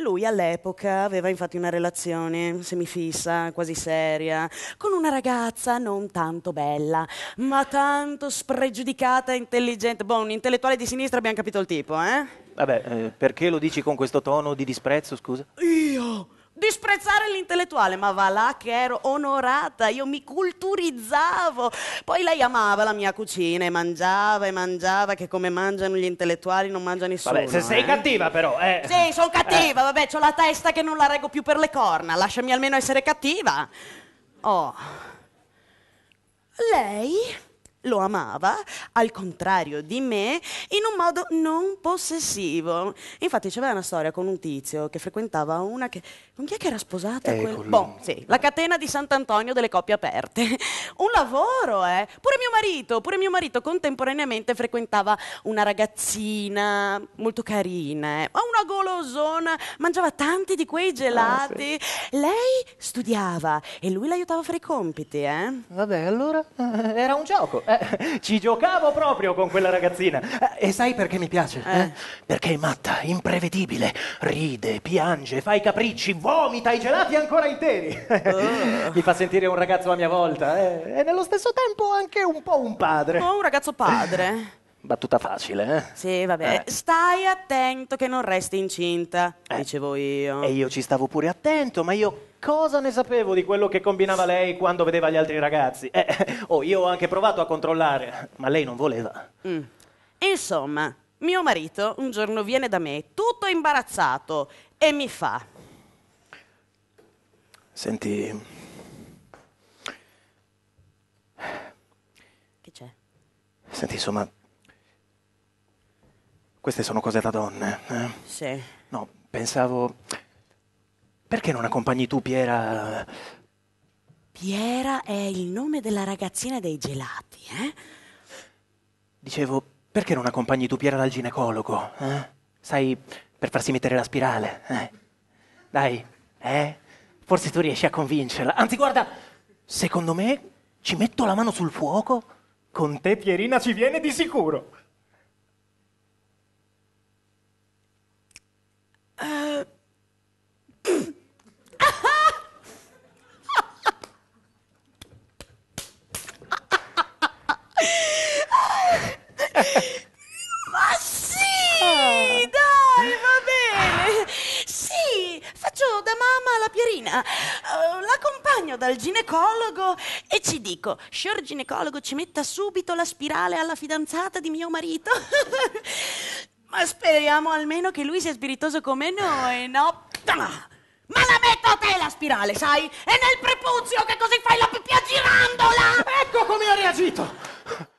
Lui all'epoca aveva infatti una relazione semifissa, quasi seria, con una ragazza non tanto bella, ma tanto spregiudicata e intelligente. Boh, un intellettuale di sinistra abbiamo capito il tipo, eh? Vabbè, eh, perché lo dici con questo tono di disprezzo, scusa? Io disprezzare l'intellettuale, ma va là che ero onorata, io mi culturizzavo. Poi lei amava la mia cucina e mangiava e mangiava, che come mangiano gli intellettuali non mangia nessuno. Vabbè, se sei eh. cattiva però, eh. Sì, sono cattiva, eh. vabbè, ho la testa che non la reggo più per le corna, lasciami almeno essere cattiva. Oh. Lei lo amava al contrario di me in un modo non possessivo. Infatti c'era una storia con un tizio che frequentava una che... Con chi è che era sposata? Eh, quel... con... Boh, sì, la catena di Sant'Antonio delle coppie aperte. un lavoro, eh. Pure mio marito, pure mio marito contemporaneamente frequentava una ragazzina molto carina, eh. una golosona, mangiava tanti di quei gelati. Ah, sì. Lei studiava e lui l'aiutava a fare i compiti, eh. Vabbè, allora era un gioco. Eh, ci giocavo proprio con quella ragazzina. Eh, e sai perché mi piace? Eh. eh? Perché è matta, imprevedibile, ride, piange, fa i capricci, vomita i gelati ancora interi. Oh. mi fa sentire un ragazzo a mia volta eh. e nello stesso tempo anche un po' un padre. Oh, un ragazzo padre. Battuta facile, eh? Sì, vabbè. Eh. Stai attento che non resti incinta, eh. dicevo io. E io ci stavo pure attento, ma io cosa ne sapevo di quello che combinava lei quando vedeva gli altri ragazzi? Eh, oh, io ho anche provato a controllare, ma lei non voleva. Mm. Insomma, mio marito un giorno viene da me, tutto imbarazzato, e mi fa... Senti... Che c'è? Senti, insomma... Queste sono cose da donne. Eh? Sì. No, pensavo... Perché non accompagni tu Piera? Piera è il nome della ragazzina dei gelati, eh? Dicevo, perché non accompagni tu Piera dal ginecologo? Eh? Sai, per farsi mettere la spirale. Eh? Dai, eh? Forse tu riesci a convincerla. Anzi, guarda, secondo me ci metto la mano sul fuoco. Con te Pierina ci viene di sicuro. Pierina, uh, l'accompagno dal ginecologo e ci dico, signor ginecologo ci metta subito la spirale alla fidanzata di mio marito. Ma speriamo almeno che lui sia spiritoso come noi, no? Ma la metto a te la spirale, sai? E nel prepuzio che così fai la pipì a girandola! Ecco come ha reagito!